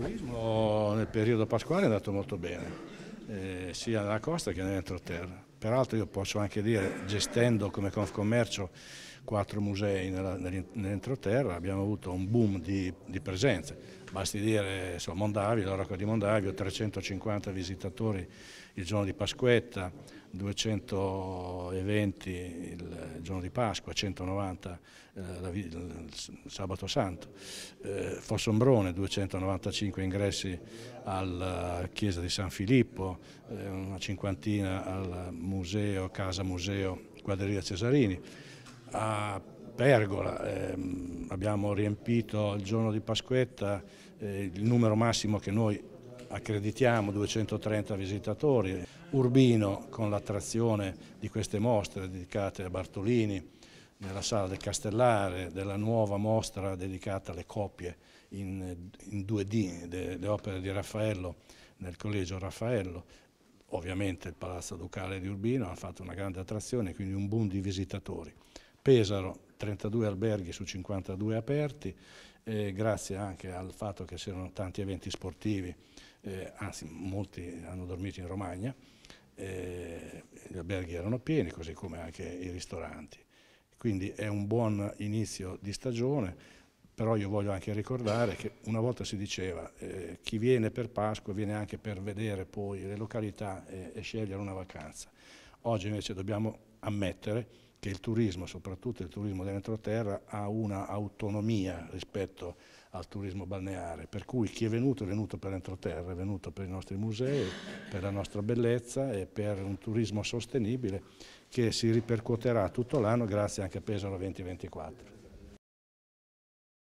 turismo nel periodo pasquale è andato molto bene, eh, sia nella costa che nell'entroterra. Peraltro io posso anche dire, gestendo come Confcommercio quattro musei nell'entroterra, abbiamo avuto un boom di, di presenze. Basti dire so, Mondavio, la Rocca di Mondavio, 350 visitatori il giorno di Pasquetta, 220 il giorno di Pasqua, 190 eh, la, il sabato santo. Eh, Fossombrone, 295 ingressi alla eh, chiesa di San Filippo, eh, una cinquantina al museo, casa museo, quadreria Cesarini. A Pergola, ehm, abbiamo riempito il giorno di Pasquetta eh, il numero massimo che noi accreditiamo, 230 visitatori. Urbino con l'attrazione di queste mostre dedicate a Bartolini nella sala del Castellare, della nuova mostra dedicata alle coppie in, in 2D, delle opere di Raffaello nel Collegio Raffaello, ovviamente il Palazzo Ducale di Urbino ha fatto una grande attrazione, quindi un boom di visitatori. Pesaro 32 alberghi su 52 aperti, eh, grazie anche al fatto che c'erano tanti eventi sportivi, eh, anzi molti hanno dormito in Romagna, eh, gli alberghi erano pieni, così come anche i ristoranti. Quindi è un buon inizio di stagione, però io voglio anche ricordare che una volta si diceva eh, chi viene per Pasqua viene anche per vedere poi le località e, e scegliere una vacanza. Oggi invece dobbiamo ammettere che il turismo, soprattutto il turismo dell'entroterra, ha una autonomia rispetto al turismo balneare, per cui chi è venuto è venuto per l'entroterra, è venuto per i nostri musei, per la nostra bellezza e per un turismo sostenibile che si ripercuoterà tutto l'anno grazie anche a Pesaro 2024.